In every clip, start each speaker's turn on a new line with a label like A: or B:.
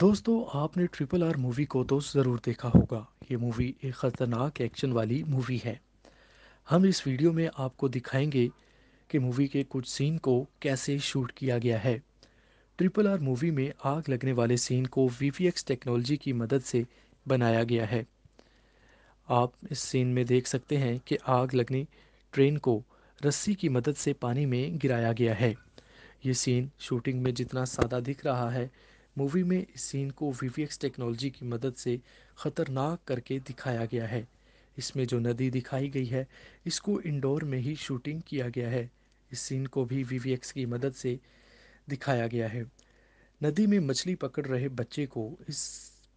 A: दोस्तों आपने triple R movie को तो ज़रूर देखा होगा ये मूवी एक ख़तरनाक एक्शन वाली मूवी है हम इस वीडियो में आपको दिखाएंगे कि मूवी के कुछ सीन को कैसे शूट किया गया है ट्रिपल आर मूवी में आग लगने वाले सीन को वी टेक्नोलॉजी की मदद से बनाया गया है आप इस सीन में देख सकते हैं कि आग लगने ट्रेन को रस्सी की मदद से पानी में गिराया गया है ये सीन शूटिंग में जितना सादा दिख रहा है मूवी में इस सीन को वीवीएक्स टेक्नोलॉजी की मदद से खतरनाक करके दिखाया गया है इसमें जो नदी दिखाई गई है इसको इंडोर में ही शूटिंग किया गया है इस सीन को भी वी की मदद से दिखाया गया है नदी में मछली पकड़ रहे बच्चे को इस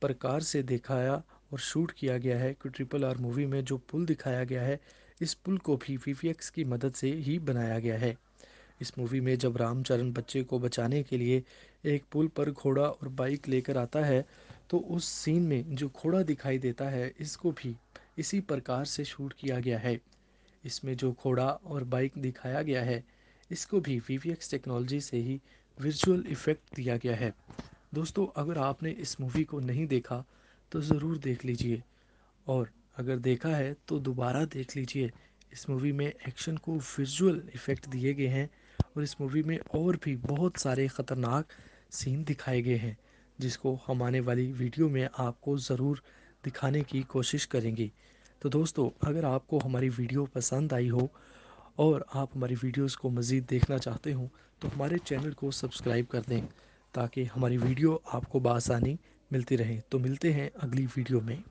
A: प्रकार से दिखाया और शूट किया गया है कि ट्रिपल आर मूवी में जो पुल दिखाया गया है इस पुल को भी वीवीएक्स की मदद से ही बनाया गया है इस मूवी में जब रामचरण बच्चे को बचाने के लिए एक पुल पर घोड़ा और बाइक लेकर आता है तो उस सीन में जो घोड़ा दिखाई देता है इसको भी इसी प्रकार से शूट किया गया है इसमें जो घोड़ा और बाइक दिखाया गया है इसको भी वी टेक्नोलॉजी से ही विजुअल इफ़ेक्ट दिया गया है दोस्तों अगर आपने इस मूवी को नहीं देखा तो ज़रूर देख लीजिए और अगर देखा है तो दोबारा देख लीजिए इस मूवी में एक्शन को विजुअल इफ़ेक्ट दिए गए हैं और इस मूवी में और भी बहुत सारे ख़तरनाक सीन दिखाए गए हैं जिसको हम आने वाली वीडियो में आपको ज़रूर दिखाने की कोशिश करेंगे तो दोस्तों अगर आपको हमारी वीडियो पसंद आई हो और आप हमारी वीडियोस को मज़ीद देखना चाहते हो तो हमारे चैनल को सब्सक्राइब कर दें ताकि हमारी वीडियो आपको बसानी मिलती रहे तो मिलते हैं अगली वीडियो में